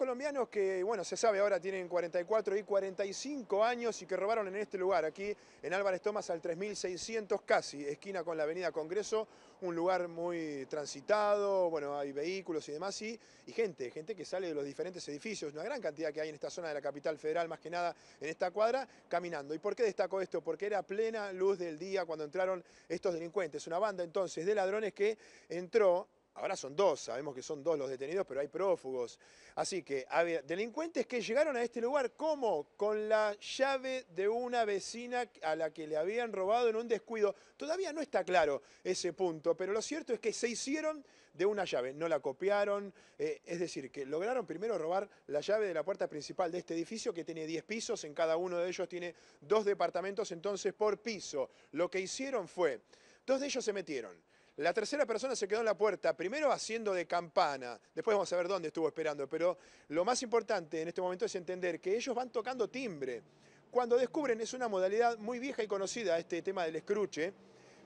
colombianos que, bueno, se sabe ahora tienen 44 y 45 años y que robaron en este lugar, aquí en Álvarez Tomás al 3600 casi, esquina con la avenida Congreso, un lugar muy transitado, bueno, hay vehículos y demás, y, y gente, gente que sale de los diferentes edificios, una gran cantidad que hay en esta zona de la capital federal, más que nada en esta cuadra, caminando. ¿Y por qué destacó esto? Porque era plena luz del día cuando entraron estos delincuentes, una banda entonces de ladrones que entró Ahora son dos, sabemos que son dos los detenidos, pero hay prófugos. Así que delincuentes que llegaron a este lugar, ¿cómo? Con la llave de una vecina a la que le habían robado en un descuido. Todavía no está claro ese punto, pero lo cierto es que se hicieron de una llave, no la copiaron, eh, es decir, que lograron primero robar la llave de la puerta principal de este edificio que tiene 10 pisos, en cada uno de ellos tiene dos departamentos entonces por piso. Lo que hicieron fue, dos de ellos se metieron, la tercera persona se quedó en la puerta, primero haciendo de campana, después vamos a ver dónde estuvo esperando, pero lo más importante en este momento es entender que ellos van tocando timbre. Cuando descubren, es una modalidad muy vieja y conocida, este tema del escruche,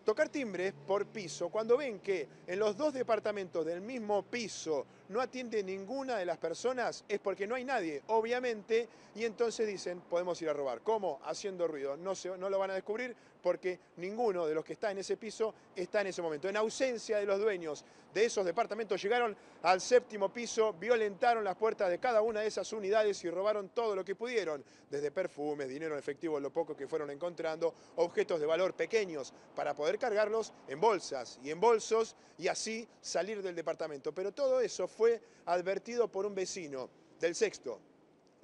tocar timbres por piso, cuando ven que en los dos departamentos del mismo piso no atiende ninguna de las personas, es porque no hay nadie, obviamente, y entonces dicen, podemos ir a robar. ¿Cómo? Haciendo ruido. No, se, no lo van a descubrir porque ninguno de los que está en ese piso está en ese momento. En ausencia de los dueños de esos departamentos, llegaron al séptimo piso, violentaron las puertas de cada una de esas unidades y robaron todo lo que pudieron, desde perfumes, dinero en efectivo, lo poco que fueron encontrando, objetos de valor pequeños para poder cargarlos en bolsas y en bolsos y así salir del departamento. Pero todo eso fue advertido por un vecino del sexto,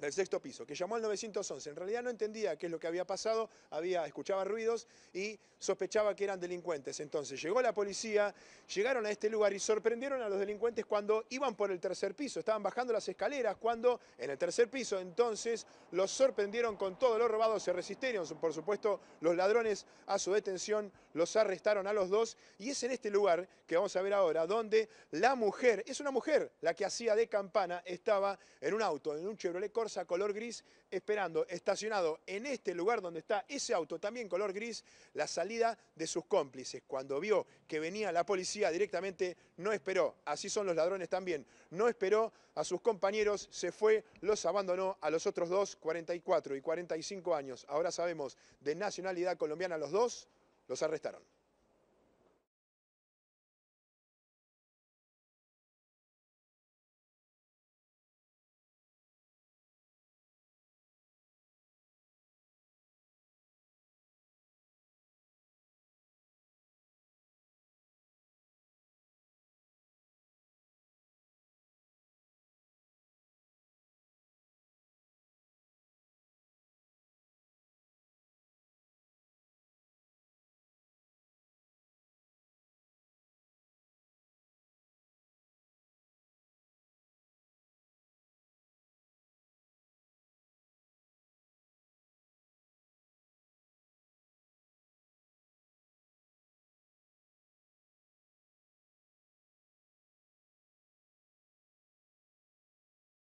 del sexto piso, que llamó al 911. En realidad no entendía qué es lo que había pasado, había, escuchaba ruidos y sospechaba que eran delincuentes. Entonces llegó la policía, llegaron a este lugar y sorprendieron a los delincuentes cuando iban por el tercer piso, estaban bajando las escaleras, cuando en el tercer piso entonces los sorprendieron con todo lo robado, se resistieron, por supuesto, los ladrones a su detención, los arrestaron a los dos y es en este lugar que vamos a ver ahora, donde la mujer, es una mujer la que hacía de campana, estaba en un auto, en un Chevrolet Corsa, a color gris esperando, estacionado en este lugar donde está ese auto también color gris, la salida de sus cómplices. Cuando vio que venía la policía directamente no esperó, así son los ladrones también, no esperó a sus compañeros, se fue, los abandonó a los otros dos, 44 y 45 años, ahora sabemos de nacionalidad colombiana los dos, los arrestaron.